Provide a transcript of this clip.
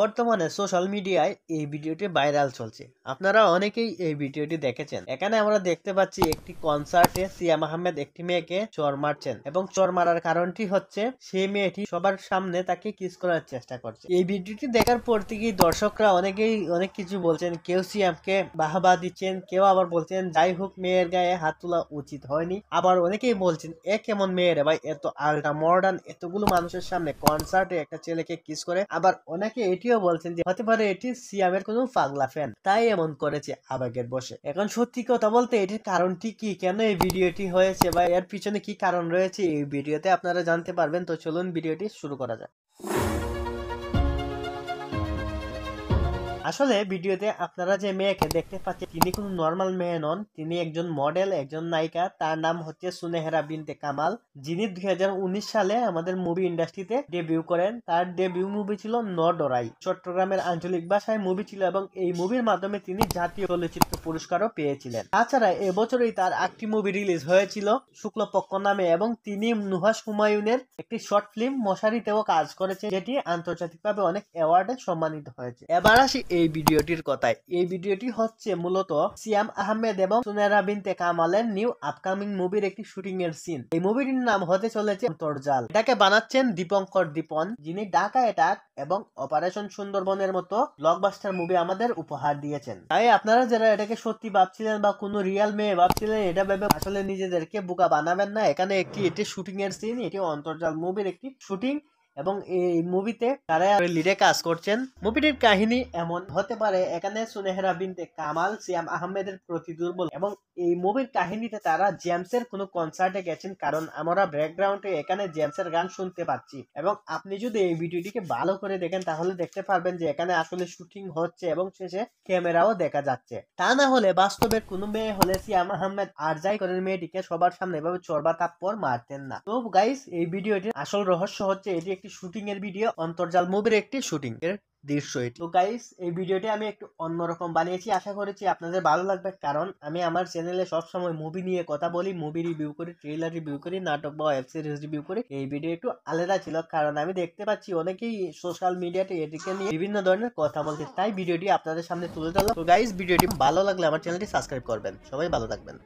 বর্তমানে সোশ্যাল মিডিয়ায় এই ভিডিওটি ভাইরাল চলছে আপনারা অনেকেই এই ভিডিওটি দেখেছেন এখানে আমরা দেখতে পাচ্ছি একটি কনসার্টে সিয়াম আহমেদ একটি মেয়েকে চর মারছেন এবং চর মারার কারণটি হচ্ছে সেই মেয়েটি সবার সামনে তাকে কিস করার চেষ্টা করছে এই ভিডিওটি দেখার পর থেকেই দর্শকরা অনেকেই অনেক কিছু বলছেন কেউ সিয়ামকে বাহবা দিচ্ছেন কেউ আবার বলছেন যাই হোক মেয়ের গায়ে হাত তোলা উচিত হয়নি আবার অনেকেই বলছেন এ কেমন মেয়ের ভাই এত আলটা মডার্ন এতগুলো মানুষের সামনে কনসার্টে একটা ছেলেকে কিস করে আবার অনেকে এটিও বলছেন যে হতে পারে এটি সিয়ামের কোনো পাগলা ফ্যান তাই এমন করেছে আবেগের বসে এখন সত্যি কথা বলতে এটির কারণটি কি কেন এই ভিডিওটি হয়েছে বা এর পিছনে কি কারণ রয়েছে এই ভিডিওতে আপনারা জানতে পারবেন তো চলুন ভিডিওটি শুরু করা যাক আসলে ভিডিওতে আপনারা যে মেয়েকে দেখতে পাচ্ছেন তিনি কোনো নর্মাল মেয়ে নন তিনি একজন মডেল একজন নায়িকা তার নাম হচ্ছে সুনেহেরা বিনতে কামাল যিনি দুই সালে আমাদের মুভি ইন্ডাস্ট্রিতে ডেবিউ করেন তার ডেবিউ মুভি ছিল নডরাই চট্টগ্রামের আঞ্চলিক ভাষায় মুভি ছিল এবং এই মুভির মাধ্যমে তিনি জাতীয় চলচ্চিত্র পুরস্কারও পেয়েছিলেন তাছাড়া এবছরই তার একটি মুভি রিলিজ হয়েছিল শুক্লপক্ষ নামে এবং তিনি নুহাস হুমায়ুনের একটি শর্ট ফিল্ম মশারিতেও কাজ করেছে যেটি আন্তর্জাতিকভাবে অনেক অ্যাওয়ার্ডে সম্মানিত হয়েছে এবার আসি এই ভিডিওটির কথায় এই ভিডিওটি হচ্ছে মূলত সিয়াম আহমেদ এবং সুনেরা বিনতে কামালের নিউ আপকামিং মুভির একটি শুটিং এর সিন এই মুভিটির নাম হতে চলেছে অন্তর্জাল এটাকে বানাচ্ছেন দীপঙ্কর দীপন যিনি ডাকা অ্যাটাক এবং অপারেশন সুন্দরবনের মতো ব্লকবাস্টার মুভি আমাদের উপহার দিয়েছেন তাই আপনারা যারা এটাকে সত্যি ভাবছিলেন বা কোনো রিয়াল মেয়ে ভাবছিলেন এটা ভেবে আসলে নিজেদেরকে বোকা বানাবেন না এখানে একটি এটি শুটিং এর সিন এটি অন্তর্জাল মুভির একটি শুটিং এবং এই মুভিতে তারা লিডে কাজ করছেন মুভিটির কাহিনী এমন হতে পারে এখানে সুনেহরা বিনতে কামাল সিয়াম আহমেদের প্রতি দুর্বল এবং এই মুভির কাহিনীতে তারা জেমস এর কোনো কনসার্টে গেছেন কারণ আমরা ব্যাকগ্রাউন্ডে এখানে জেমস এর গান শুনতে পাচ্ছি এবং আপনি যদি এই ভিডিওটিকে ভালো করে দেখেন তাহলে দেখতে পারবেন যে এখানে আসলে শুটিং হচ্ছে এবং শেষে ক্যামেরাও দেখা যাচ্ছে তা না হলে বাস্তবের কোনো মেয়ে হলে সিয়াম আহমেদ আর যাই করেন মেয়েটিকে সবার সামনে এভাবে চর্বা পর মারতেন না তো গাইস এই ভিডিওটির আসল রহস্য হচ্ছে এটি একটি একটি শুটিং এর ভিডিও অন্তর্জাল মুভির একটি শুটিং এর দৃশ্য এটি তো গাইস এই ভিডিওটি আমি একটু অন্যরকম বানিয়েছি আশা করেছি আপনাদের ভালো লাগবে কারণ আমি আমার চ্যানেলে সবসময় মুভি নিয়ে কথা বলি মুভি রিভিউ করি ট্রেলার রিভিউ করি নাটক বা ওয়েব সিরিজ রিভিউ করি এই ভিডিও একটু আলাদা ছিল কারণ আমি দেখতে পাচ্ছি অনেকেই সোশ্যাল মিডিয়াতে এটিকে নিয়ে বিভিন্ন ধরনের কথা বলছে তাই ভিডিওটি আপনাদের সামনে তুলে ধরলাম তো গাইস ভিডিওটি ভালো লাগলে আমার চ্যানেলটি সাবস্ক্রাইব করবেন সবাই ভালো থাকবেন